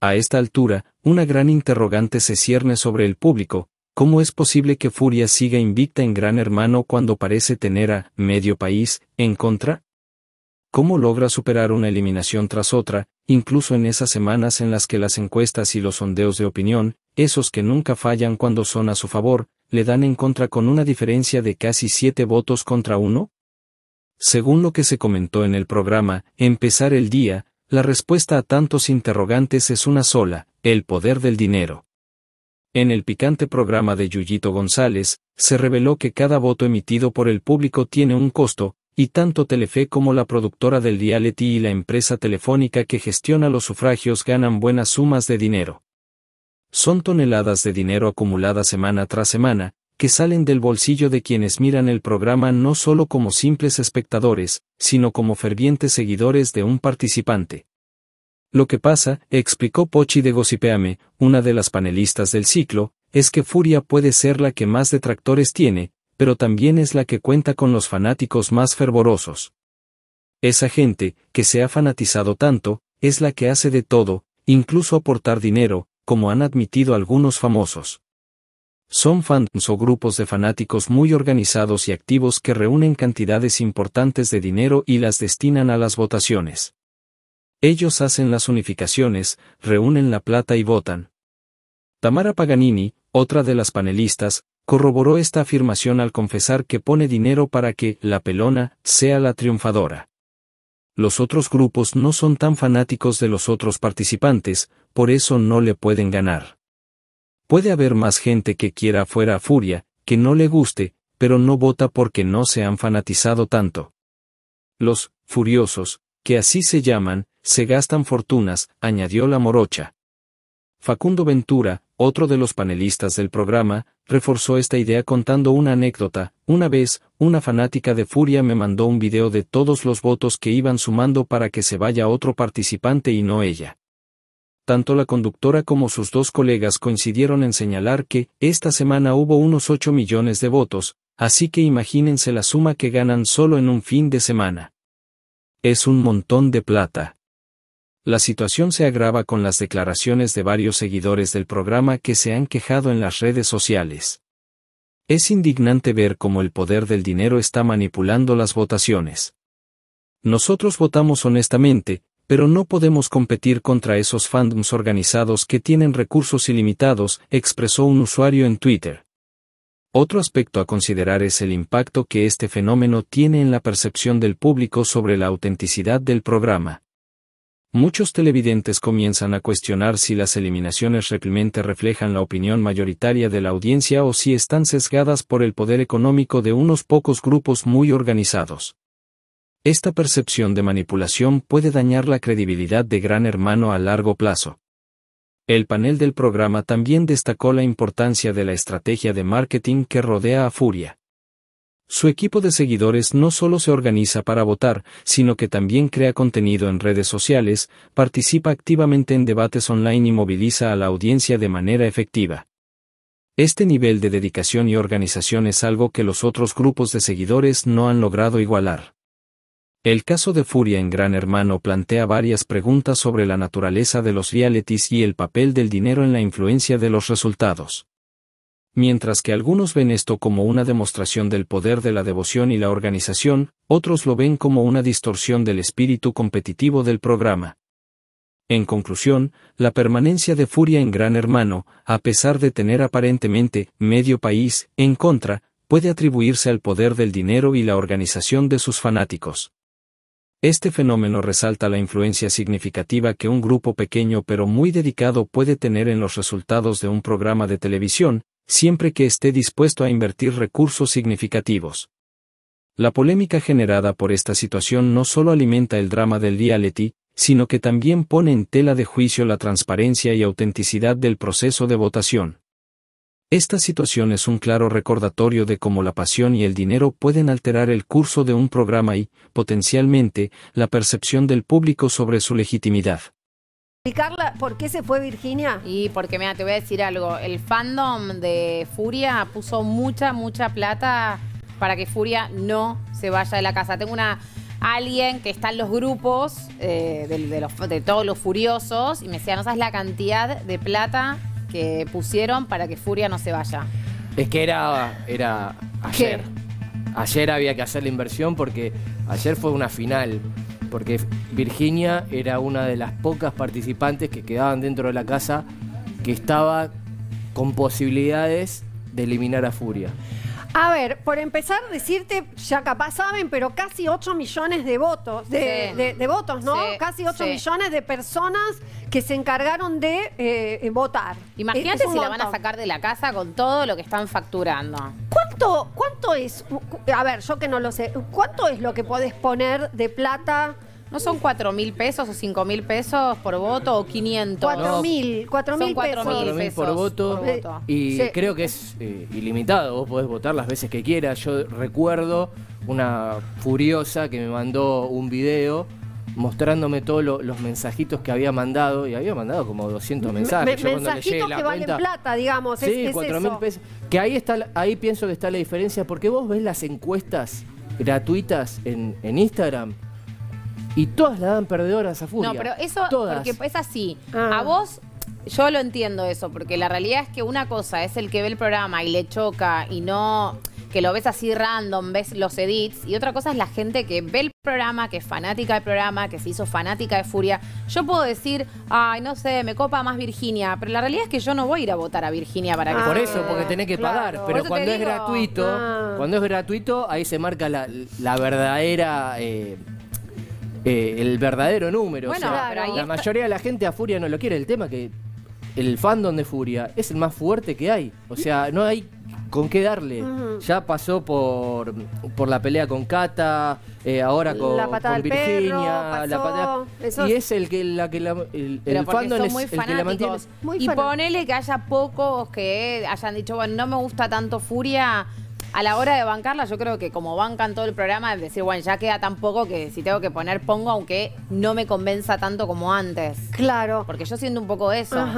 A esta altura, una gran interrogante se cierne sobre el público, ¿cómo es posible que Furia siga invicta en Gran Hermano cuando parece tener a medio país en contra? ¿Cómo logra superar una eliminación tras otra, incluso en esas semanas en las que las encuestas y los sondeos de opinión, esos que nunca fallan cuando son a su favor, le dan en contra con una diferencia de casi siete votos contra uno? Según lo que se comentó en el programa, empezar el día, la respuesta a tantos interrogantes es una sola, el poder del dinero. En el picante programa de Yuyito González, se reveló que cada voto emitido por el público tiene un costo, y tanto Telefe como la productora del dialeti y la empresa telefónica que gestiona los sufragios ganan buenas sumas de dinero. Son toneladas de dinero acumuladas semana tras semana, que salen del bolsillo de quienes miran el programa no solo como simples espectadores, sino como fervientes seguidores de un participante. Lo que pasa, explicó Pochi de Gocipeame, una de las panelistas del ciclo, es que Furia puede ser la que más detractores tiene, pero también es la que cuenta con los fanáticos más fervorosos. Esa gente, que se ha fanatizado tanto, es la que hace de todo, incluso aportar dinero, como han admitido algunos famosos. Son fans o grupos de fanáticos muy organizados y activos que reúnen cantidades importantes de dinero y las destinan a las votaciones. Ellos hacen las unificaciones, reúnen la plata y votan. Tamara Paganini, otra de las panelistas, corroboró esta afirmación al confesar que pone dinero para que la pelona sea la triunfadora. Los otros grupos no son tan fanáticos de los otros participantes, por eso no le pueden ganar. Puede haber más gente que quiera fuera a Furia, que no le guste, pero no vota porque no se han fanatizado tanto. Los furiosos, que así se llaman, se gastan fortunas, añadió la morocha. Facundo Ventura, otro de los panelistas del programa, reforzó esta idea contando una anécdota. Una vez, una fanática de Furia me mandó un video de todos los votos que iban sumando para que se vaya otro participante y no ella tanto la conductora como sus dos colegas coincidieron en señalar que, esta semana hubo unos 8 millones de votos, así que imagínense la suma que ganan solo en un fin de semana. Es un montón de plata. La situación se agrava con las declaraciones de varios seguidores del programa que se han quejado en las redes sociales. Es indignante ver cómo el poder del dinero está manipulando las votaciones. Nosotros votamos honestamente, pero no podemos competir contra esos fandoms organizados que tienen recursos ilimitados, expresó un usuario en Twitter. Otro aspecto a considerar es el impacto que este fenómeno tiene en la percepción del público sobre la autenticidad del programa. Muchos televidentes comienzan a cuestionar si las eliminaciones realmente reflejan la opinión mayoritaria de la audiencia o si están sesgadas por el poder económico de unos pocos grupos muy organizados. Esta percepción de manipulación puede dañar la credibilidad de Gran Hermano a largo plazo. El panel del programa también destacó la importancia de la estrategia de marketing que rodea a Furia. Su equipo de seguidores no solo se organiza para votar, sino que también crea contenido en redes sociales, participa activamente en debates online y moviliza a la audiencia de manera efectiva. Este nivel de dedicación y organización es algo que los otros grupos de seguidores no han logrado igualar. El caso de Furia en Gran Hermano plantea varias preguntas sobre la naturaleza de los realities y el papel del dinero en la influencia de los resultados. Mientras que algunos ven esto como una demostración del poder de la devoción y la organización, otros lo ven como una distorsión del espíritu competitivo del programa. En conclusión, la permanencia de Furia en Gran Hermano, a pesar de tener aparentemente medio país en contra, puede atribuirse al poder del dinero y la organización de sus fanáticos. Este fenómeno resalta la influencia significativa que un grupo pequeño pero muy dedicado puede tener en los resultados de un programa de televisión, siempre que esté dispuesto a invertir recursos significativos. La polémica generada por esta situación no solo alimenta el drama del reality, sino que también pone en tela de juicio la transparencia y autenticidad del proceso de votación. Esta situación es un claro recordatorio de cómo la pasión y el dinero pueden alterar el curso de un programa y, potencialmente, la percepción del público sobre su legitimidad. por qué se fue Virginia? Y porque, mira, te voy a decir algo. El fandom de Furia puso mucha, mucha plata para que Furia no se vaya de la casa. Tengo una alguien que está en los grupos eh, de, de todos los furiosos y me decía, no sabes la cantidad de plata que pusieron para que Furia no se vaya. Es que era, era ayer. Ayer había que hacer la inversión porque ayer fue una final. Porque Virginia era una de las pocas participantes que quedaban dentro de la casa que estaba con posibilidades de eliminar a Furia. A ver, por empezar, decirte, ya capaz saben, pero casi 8 millones de votos, de, votos, ¿no? casi 8 millones de personas que se encargaron de eh, eh, votar. Imagínate si la van a sacar de la casa con todo lo que están facturando. ¿Cuánto, ¿Cuánto es? A ver, yo que no lo sé. ¿Cuánto es lo que podés poner de plata? ¿No son cuatro mil pesos o cinco mil pesos por voto o 500? 4 mil, cuatro mil pesos. mil pesos por voto. Y creo que es eh, ilimitado. Vos podés votar las veces que quieras. Yo recuerdo una furiosa que me mandó un video mostrándome todos los mensajitos que había mandado y había mandado como 200 mensajes. mensajitos que valen plata, digamos. Sí, es, mil pesos. Que ahí, está, ahí pienso que está la diferencia porque vos ves las encuestas gratuitas en, en Instagram y todas la dan perdedoras a Furia. No, pero eso, porque es así. Ah. A vos yo lo entiendo eso, porque la realidad es que una cosa es el que ve el programa y le choca y no que lo ves así random, ves los edits, y otra cosa es la gente que ve el programa, que es fanática del programa, que se hizo fanática de Furia. Yo puedo decir, ay, no sé, me copa más Virginia, pero la realidad es que yo no voy a ir a votar a Virginia para que... Ah. por eso, porque tenés que pagar, pero cuando es gratuito, ah. cuando es gratuito, ahí se marca la, verdadera... Eh, eh, el verdadero número. la mayoría de la gente a Furia no lo quiere. El tema que el fandom de Furia es el más fuerte que hay. O sea, no hay con qué darle. Ya pasó por, la pelea con Cata, eh, ahora con, Virginia, Y es el que la que el, fandom es el que la mantiene. y ponele que haya pocos que hayan dicho, bueno, no me gusta tanto Furia, a la hora de bancarla, yo creo que como bancan todo el programa, es decir, bueno, ya queda tan poco que si tengo que poner, pongo, aunque no me convenza tanto como antes. Claro. Porque yo siento un poco eso.